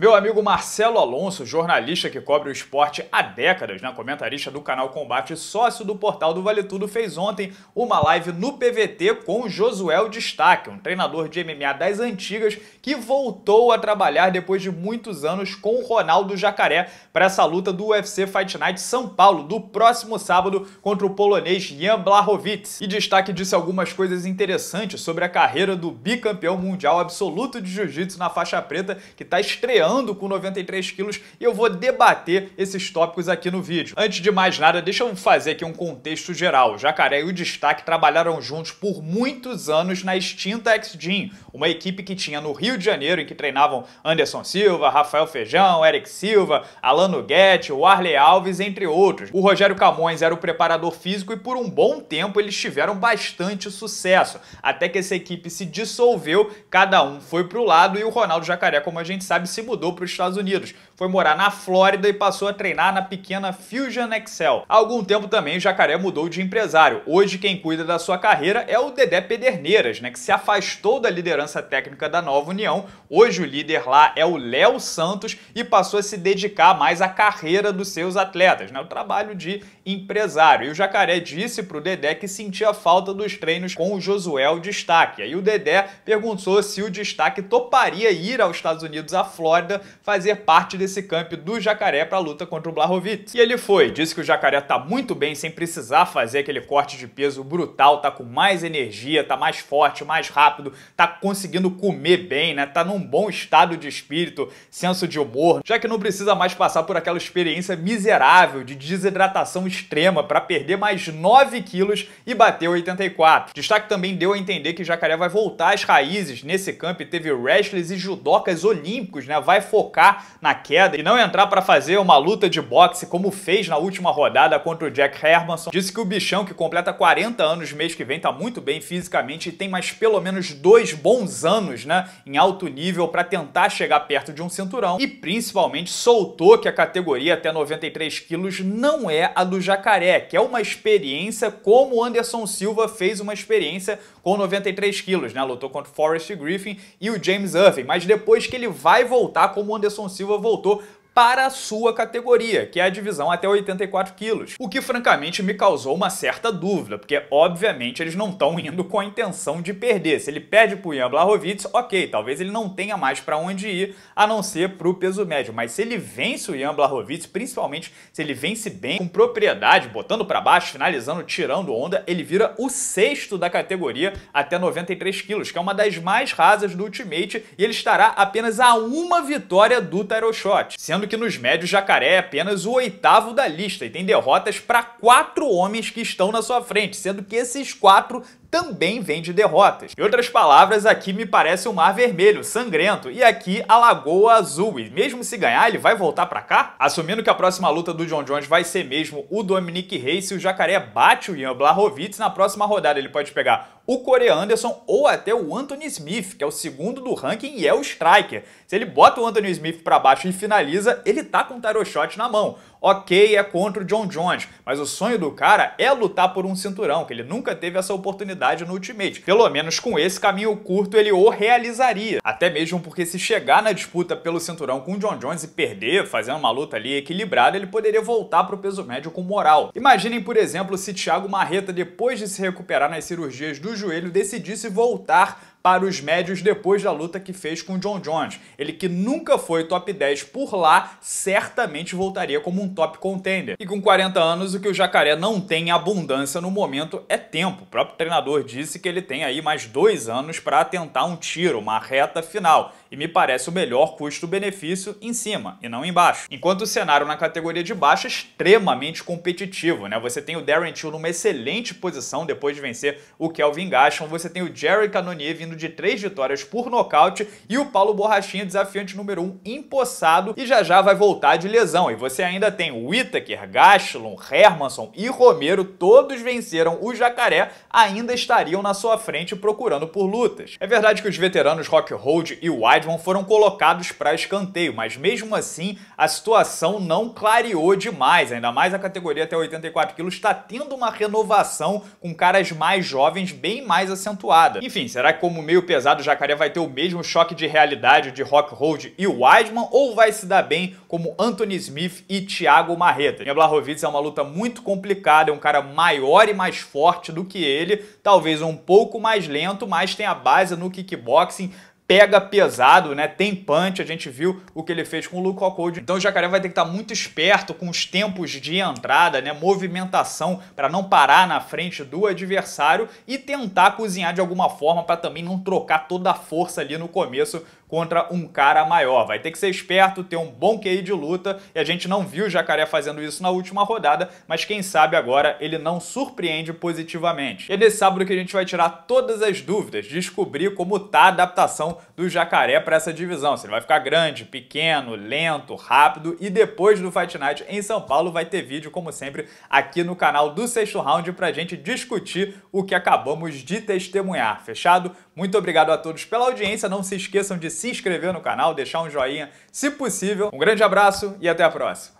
Meu amigo Marcelo Alonso, jornalista que cobre o esporte há décadas, né? comentarista do canal Combate, sócio do portal do Vale Tudo, fez ontem uma live no PVT com Josuel Destaque, um treinador de MMA das antigas que voltou a trabalhar depois de muitos anos com o Ronaldo Jacaré para essa luta do UFC Fight Night São Paulo, do próximo sábado, contra o polonês Jan Blachowicz. E Destaque disse algumas coisas interessantes sobre a carreira do bicampeão mundial absoluto de jiu-jitsu na faixa preta que está estreando ando com 93 quilos e eu vou debater esses tópicos aqui no vídeo. Antes de mais nada, deixa eu fazer aqui um contexto geral. O Jacaré e o Destaque trabalharam juntos por muitos anos na extinta X-Gym, uma equipe que tinha no Rio de Janeiro, em que treinavam Anderson Silva, Rafael Feijão, Eric Silva, Alano Guetti, Arley Alves, entre outros. O Rogério Camões era o preparador físico e por um bom tempo eles tiveram bastante sucesso, até que essa equipe se dissolveu, cada um foi pro lado e o Ronaldo Jacaré, como a gente sabe, se mudou mudou para os Estados Unidos. Foi morar na Flórida e passou a treinar na pequena Fusion Excel. Há algum tempo também o Jacaré mudou de empresário. Hoje quem cuida da sua carreira é o Dedé Pederneiras, né, que se afastou da liderança técnica da Nova União. Hoje o líder lá é o Léo Santos e passou a se dedicar mais à carreira dos seus atletas, né, o trabalho de empresário. E o Jacaré disse para o Dedé que sentia falta dos treinos com o Josué o destaque. Aí o Dedé perguntou se o destaque toparia ir aos Estados Unidos, à Flórida, fazer parte desse camp do Jacaré para a luta contra o Blahovic. E ele foi, disse que o Jacaré tá muito bem sem precisar fazer aquele corte de peso brutal, tá com mais energia, tá mais forte, mais rápido, tá conseguindo comer bem, né? Tá num bom estado de espírito, senso de humor, já que não precisa mais passar por aquela experiência miserável de desidratação extrema para perder mais 9 quilos e bater 84. Destaque também deu a entender que Jacaré vai voltar às raízes. Nesse camp teve wrestlers e judocas olímpicos, né? Vai vai focar na queda e não entrar para fazer uma luta de boxe como fez na última rodada contra o Jack Hermanson. Disse que o bichão, que completa 40 anos mês que vem, tá muito bem fisicamente e tem mais pelo menos dois bons anos, né, em alto nível para tentar chegar perto de um cinturão e principalmente soltou que a categoria até 93 quilos não é a do jacaré, que é uma experiência como o Anderson Silva fez uma experiência com 93 quilos, né? Lutou contra o Forrest Griffin e o James Irving, mas depois que ele vai voltar, como o Anderson Silva voltou para a sua categoria, que é a divisão até 84 quilos. O que francamente me causou uma certa dúvida, porque obviamente eles não estão indo com a intenção de perder. Se ele perde para o Ian Blachowicz, ok, talvez ele não tenha mais para onde ir, a não ser para o peso médio. Mas se ele vence o Ian Blachowicz, principalmente se ele vence bem, com propriedade, botando para baixo, finalizando, tirando onda, ele vira o sexto da categoria até 93 quilos, que é uma das mais rasas do Ultimate, e ele estará apenas a uma vitória do Tyroshot. sendo sendo que nos médios Jacaré é apenas o oitavo da lista e tem derrotas para quatro homens que estão na sua frente, sendo que esses quatro também vem de derrotas. Em outras palavras, aqui me parece um mar vermelho, sangrento, e aqui a lagoa azul. E mesmo se ganhar, ele vai voltar para cá? Assumindo que a próxima luta do John Jones vai ser mesmo o Dominic Reis, se o Jacaré bate o Ian Blachowicz, na próxima rodada ele pode pegar o Corey Anderson ou até o Anthony Smith, que é o segundo do ranking e é o striker. Se ele bota o Anthony Smith para baixo e finaliza, ele tá com o tarot shot na mão. Ok, é contra o John Jones, mas o sonho do cara é lutar por um cinturão, que ele nunca teve essa oportunidade no Ultimate. Pelo menos com esse caminho curto ele o realizaria. Até mesmo porque se chegar na disputa pelo cinturão com o John Jones e perder, fazendo uma luta ali equilibrada, ele poderia voltar para o peso médio com moral. Imaginem, por exemplo, se Thiago Marreta, depois de se recuperar nas cirurgias do joelho, decidisse voltar para os médios depois da luta que fez com John Jones. Ele que nunca foi top 10 por lá, certamente voltaria como um top contender. E com 40 anos, o que o Jacaré não tem abundância no momento é tempo. O próprio treinador disse que ele tem aí mais dois anos para tentar um tiro, uma reta final. E me parece o melhor custo-benefício em cima e não embaixo. Enquanto o cenário na categoria de baixo é extremamente competitivo, né? Você tem o Darren Till numa excelente posição depois de vencer o Kelvin Gaston, você tem o Jerry Cannonier de três vitórias por nocaute, e o Paulo Borrachinha, desafiante número um, empossado, e já já vai voltar de lesão. E você ainda tem Whittaker, Gastelum, Hermanson e Romero, todos venceram o Jacaré, ainda estariam na sua frente procurando por lutas. É verdade que os veteranos Rockhold e Wideman foram colocados para escanteio, mas mesmo assim a situação não clareou demais, ainda mais a categoria até 84 quilos está tendo uma renovação com caras mais jovens bem mais acentuada. Enfim, será que como como meio pesado, o Jacaré vai ter o mesmo choque de realidade de Rockhold e Wiseman ou vai se dar bem como Anthony Smith e Thiago Marreta? E Blahovic é uma luta muito complicada, é um cara maior e mais forte do que ele, talvez um pouco mais lento, mas tem a base no kickboxing, pega pesado, né? Tem punch, a gente viu o que ele fez com o Luke Rockhold. Então o Jacaré vai ter que estar tá muito esperto com os tempos de entrada, né? Movimentação para não parar na frente do adversário e tentar cozinhar de alguma forma para também não trocar toda a força ali no começo contra um cara maior. Vai ter que ser esperto, ter um bom QI de luta, e a gente não viu o Jacaré fazendo isso na última rodada, mas quem sabe agora ele não surpreende positivamente. E é nesse sábado que a gente vai tirar todas as dúvidas, descobrir como tá a adaptação do Jacaré para essa divisão, se ele vai ficar grande, pequeno, lento, rápido, e depois do Fight Night em São Paulo vai ter vídeo, como sempre, aqui no canal do Sexto Round pra gente discutir o que acabamos de testemunhar. Fechado? Muito obrigado a todos pela audiência, não se esqueçam de se inscrever no canal, deixar um joinha, se possível. Um grande abraço e até a próxima.